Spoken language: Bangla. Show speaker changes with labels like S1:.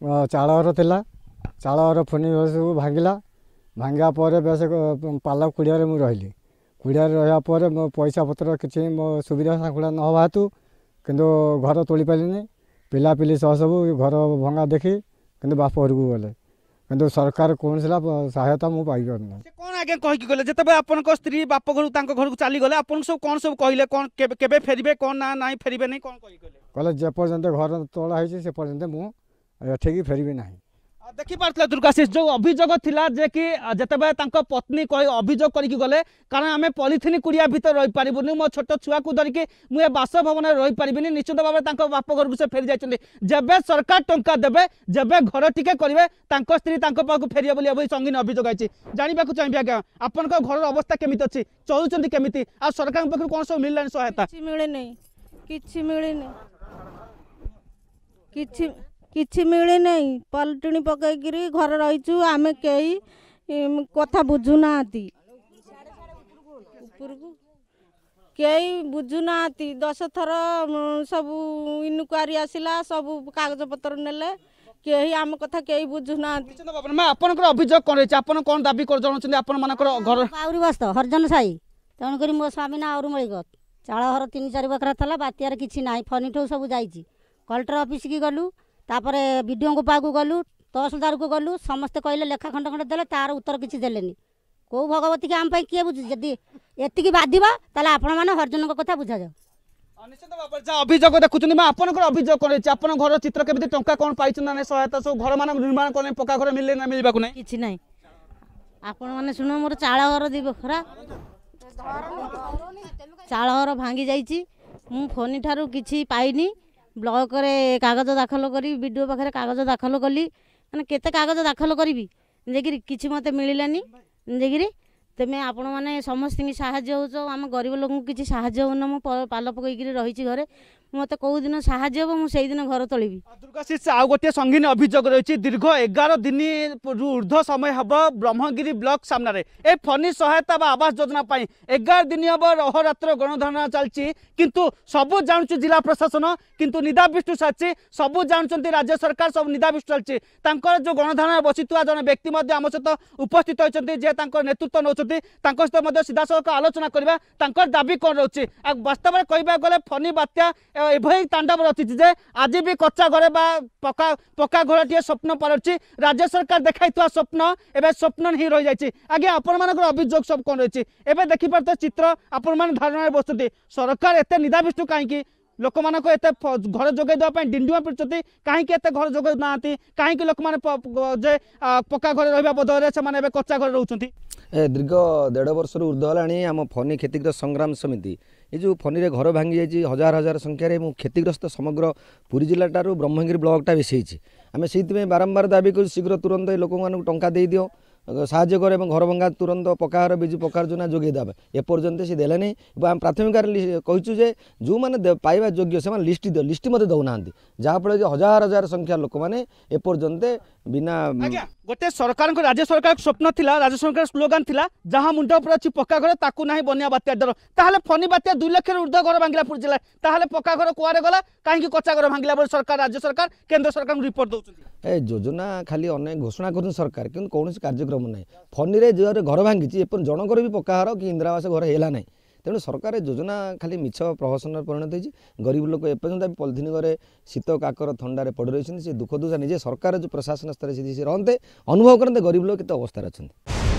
S1: ଚାଳଘର ଥିଲା ଚାଳଘର ଫର୍ଣ୍ଣିଚର୍ ସବୁ ଭାଙ୍ଗିଲା ଭାଙ୍ଗିବା ପରେ ବେଶ ପାଲ କୁଡ଼ିଆରେ ମୁଁ ରହିଲି କୁଡ଼ିଆରେ ରହିବା ପରେ ମୋ ପଇସା ପତ୍ର କିଛି ମୋ ସୁବିଧା ସାଙ୍କୁଡ଼ା ନ ହେବା ହେତୁ କିନ୍ତୁ ଘର ତୋଳି ପାରିଲିନି ପିଲାପିଲି ସହ ସବୁ ଘର ଭଙ୍ଗା ଦେଖି କିନ୍ତୁ ବାପ ଘରକୁ ଗଲେ କିନ୍ତୁ ସରକାର କୌଣସି ସହାୟତା ମୁଁ ପାଇପାରୁନାହିଁ ସେ କ'ଣ ଆଜ୍ଞା କହିକି ଗଲେ ଯେତେବେଳେ ଆପଣଙ୍କ ସ୍ତ୍ରୀ ବାପ ଘରକୁ ତାଙ୍କ ଘରକୁ ଚାଲିଗଲେ ଆପଣଙ୍କୁ ସବୁ କ'ଣ ସବୁ କହିଲେ କ'ଣ କେବେ ଫେରିବେ କ'ଣ ନା ନାହିଁ ଫେରିବେ ନାହିଁ କ'ଣ କହିଲେ କହିଲେ ଯେପର୍ଯ୍ୟନ୍ତ ଘର ତୋଳା ହେଇଛି ସେ ପର୍ଯ୍ୟନ୍ତ ମୁଁ ଏଠିକି ଫେରିବି ନାହିଁ ଦେଖିପାରୁଥିଲା ଦୁର୍ଗାଶିଷ ଯେଉଁ ଅଭିଯୋଗ ଥିଲା ଯେ କି ଯେତେବେଳେ ତାଙ୍କ ପତ୍ନୀ କହି ଅଭିଯୋଗ କରିକି ଗଲେ କାରଣ ଆମେ ପଲିଥିନ୍ କୁଡ଼ିଆ ଭିତରେ ରହିପାରିବୁନି ମୋ ଛୋଟ ଛୁଆକୁ ଧରିକି ମୁଁ ଏ ବାସଭବନରେ ରହିପାରିବିନି ନିଶ୍ଚିତ ଭାବରେ ତାଙ୍କ ବାପ ଘରକୁ ସେ ଫେରି ଯାଇଛନ୍ତି ଯେବେ ସରକାର ଟଙ୍କା ଦେବେ ଯେବେ ଘର ଟିକେ କରିବେ ତାଙ୍କ ସ୍ତ୍ରୀ ତାଙ୍କ ପାଖକୁ ଫେରିବେ ବୋଲି ଏଭଳି ସଙ୍ଗୀନ ଅଭିଯୋଗ ହେଇଛି ଜାଣିବାକୁ ଚାହିଁବି ଆଜ୍ଞା ଆପଣଙ୍କ ଘରର ଅବସ୍ଥା କେମିତି ଅଛି ଚଳୁଛନ୍ତି କେମିତି ଆଉ ସରକାରଙ୍କ ପାଖରୁ କ'ଣ ସବୁ ମିଳିଲାଣି ସହାୟତା କିଛି ମିଳିନି
S2: କିଛି ମିଳିନି କିଛି पल्ट्रि पकेकरी घर रहेछ केही कथा बुझु केही बुझुना दस थर सबै इनक्वारि आसलाबु कागज पतर नेले
S1: केही आम कथा केही बुझुमा आज आउँछ मेरो आउने वास्त हरिजन साई ति मो न आउँ मैगत चाह घर तीन चार वखेर थात्यार फणी ठाउँ सब जाइन्छ कलेक्टर अफिस कि गलु ତାପରେ ବିଡ଼ିଓଙ୍କ ପାଖକୁ ଗଲୁ ତହସିଲଦାରକୁ ଗଲୁ ସମସ୍ତେ କହିଲେ ଲେଖା ଖଣ୍ଡ ଖଣ୍ଡ ଦେଲେ ତାର ଉତ୍ତର କିଛି ଦେଲେନି କେଉଁ ଭଗବତୀକି ଆମ ପାଇଁ କିଏ ବୁଝୁଛି ଯଦି ଏତିକି ବାଧିବ ତାହେଲେ ଆପଣମାନେ ହରିଜନଙ୍କ କଥା ବୁଝାଯାଉ ନିଶ୍ଚିତ ଭାବରେ ଯାହା ଅଭିଯୋଗ ଦେଖୁଛନ୍ତି ମୁଁ ଆପଣଙ୍କର ଅଭିଯୋଗ କରିଛି ଆପଣ ଘର ଚିତ୍ର କେମିତି ଟଙ୍କା କ'ଣ ପାଇଛନ୍ତି ନା ନାହିଁ ସହାୟତା ସବୁ ଘରମାନ ନିର୍ମାଣ କଲେ ପକ୍କା ଘର ମିଳିଲେ ନା ମିଳିବାକୁ ନାହିଁ କିଛି ନାହିଁ
S2: ଆପଣମାନେ ଶୁଣ ମୋର ଚାଳ ଘର ଦୁଇ ବଖରା ଚାଳ ଘର ଭାଙ୍ଗି ଯାଇଛି ମୁଁ ଫୋନି ଠାରୁ କିଛି ପାଇନି ବ୍ଲକରେ କାଗଜ ଦାଖଲ କରି ବି ଡ଼ି ଓ ପାଖରେ କାଗଜ ଦାଖଲ କଲି ମାନେ କେତେ କାଗଜ ଦାଖଲ କରିବି ଯାଇକିରି କିଛି ମୋତେ ମିଳିଲାନି ଯାଇକିରି ତେମେ ଆପଣମାନେ ସମସ୍ତଙ୍କୁ ସାହାଯ୍ୟ ହେଉଛ ଆମ ଗରିବ ଲୋକଙ୍କୁ କିଛି ସାହାଯ୍ୟ ହେଉନ ମୁଁ ପାଲ ପକାଇକିରି ରହିଛି ଘରେ মতো কেউদিন সাহায্য হব মু সেইদিন ঘর তোলিবি
S1: দুর্গাশিষ আউ গোটিয়ে সঙ্গীন অভিযোগ রয়েছে দীর্ঘ এগার দিন ঊর্ধ্ব সময় হব ব্রহ্মগিরি ব্লক সামনারে এই ফনি সহায়তা বা আবাস যোজনা পাই এগার দিন হব রহরাত্র গণধারণা চালছি কিন্তু সবু জাণুছু জেলা প্রশাসন কিন্তু নিদাবিষ্টু সারিছে সবু জাণুচার রাজ্য সরকার সব নিদাবিষ্টু চালছে তাঁর যে গণধারণা বসিথা জন ব্যক্তি মধ্যে আমার সহ উপস্থিত হয়েছেন যে তাঁর নেতৃত্ব নেওয়া তাঁর সহ মধ্যে সিধাসলখ আলোচনা করা তাঁর দাবি কম রয়েছে বাস্তবের কহা গেলে ফনি বাত্যা ଏଭଳି ତାଣ୍ଡବ ରଚିଛି ଯେ ଆଜି ବି କଚା ଘରେ ବା ପକ୍କା ପକ୍କା ଘରଟିଏ ସ୍ୱପ୍ନ ପାଲଟିଛି ରାଜ୍ୟ ସରକାର ଦେଖାଇଥିବା ସ୍ୱପ୍ନ ଏବେ ସ୍ୱପ୍ନ ହିଁ ରହିଯାଇଛି ଆଜ୍ଞା ଆପଣମାନଙ୍କର ଅଭିଯୋଗ ସବୁ କ'ଣ ରହିଛି ଏବେ ଦେଖିପାରୁଥିବା ଚିତ୍ର ଆପଣମାନେ ଧାରଣାରେ ବସୁଛନ୍ତି ସରକାର ଏତେ ନିଦାବିଷ୍ଟୁ କାହିଁକି ଲୋକମାନଙ୍କୁ ଏତେ ଘର ଯୋଗାଇ ଦେବା ପାଇଁ ଡିଣ୍ଡିମା ପିଟୁଛନ୍ତି କାହିଁକି ଏତେ ଘର ଯୋଗାଇ ନାହାନ୍ତି କାହିଁକି ଲୋକମାନେ ଯେ ପକ୍କା ଘରେ ରହିବା ବଦଳରେ ସେମାନେ ଏବେ କଚା ଘରେ ରହୁଛନ୍ତି
S2: ଏ ଦୀର୍ଘ ଦେଢ଼ ବର୍ଷରୁ ଉର୍ଦ୍ଧ ହେଲାଣି ଆମ ଫନି କ୍ଷତିଗ୍ରସ୍ତ ସଂଗ୍ରାମ ସମିତି ଏ ଯେଉଁ ଫନିରେ ଘର ଭାଙ୍ଗିଯାଇଛି ହଜାର ହଜାର ସଂଖ୍ୟାରେ ମୁଁ କ୍ଷତିଗ୍ରସ୍ତ ସମଗ୍ର ପୁରୀ ଜିଲ୍ଲାଠାରୁ ବ୍ରହ୍ମଗିରି ବ୍ଲକ୍ଟା ବେଶୀ ହେଇଛି ଆମେ ସେଇଥିପାଇଁ ବାରମ୍ବାର ଦାବି କରୁଛୁ ଶୀଘ୍ର ତୁରନ୍ତ ଏ ଲୋକମାନଙ୍କୁ ଟଙ୍କା ଦେଇଦିଅ সাহায্য করে এবং ঘর ভঙ্গা তুরন্ত পকা ঘর বিজু পকা যোজনা যোগাই দেওয়া এপর্যন্ত সে দেলেনি এবং আমি প্রাথমিক কইছু যে যে পাইবা যোগ্য সে লিষ্ট দিও লিষ্ট মতো দেউনা যাফলে যে হাজার হাজার সংখ্যা লোক মানে এপর্যন্ত বিনা
S1: গোটে সরকার রাজ্য সরকার স্বপ্ন লা রাজ্য সরকার স্লোগান লা যা মুন্ড উপরে অছি পকা ঘর তাকে না বন্যা বাত্যা ডর তাহলে ফনি বাত্যা দুই লক্ষের ঊর্ধ্ব ঘর ভাঙ্গিলা পুরী জেলায় তাহলে পকা ঘর কুয়ারে গলা কাহি কচা ঘর ভাঙ্গিলা বলে সরকার রাজ্য সরকার কেন্দ্র সরকার রিপোর্ট দৌঁচ
S2: এ যোজনা খালি অনেক ঘোষণা করছেন সরকার কিন্তু কৌশি কার্যক্রম କାର୍ଯ୍ୟକ୍ରମ ନାହିଁ ଫନିରେ ଯେଉଁ ଘର ଭାଙ୍ଗିଛି ଏପର୍ଯ୍ୟନ୍ତ ଜଣଙ୍କର ବି ପକ୍କା ଘର କି ଇନ୍ଦିରାବାସ ଘର ହେଲା ନାହିଁ ତେଣୁ ସରକାର ଯୋଜନା ଖାଲି ମିଛ ପ୍ରହସନରେ ପରିଣତ ହୋଇଛି ଗରିବ ଲୋକ ଏପର୍ଯ୍ୟନ୍ତ ବି ପଲିଥିନ ଘରେ ଶୀତ କାକର ଥଣ୍ଡାରେ ପଡ଼ି ରହିଛନ୍ତି ସେ ଦୁଃଖ ଦୁଃଖ ନିଜେ ସରକାର ଯେଉଁ ପ୍ରଶାସନ ସ୍ତରରେ ସେ ରହନ୍ତେ ଅନୁଭବ କରନ୍ତେ ଗରିବ ଲୋକ କେତେ ଅବସ୍ଥାରେ ଅଛନ୍ତି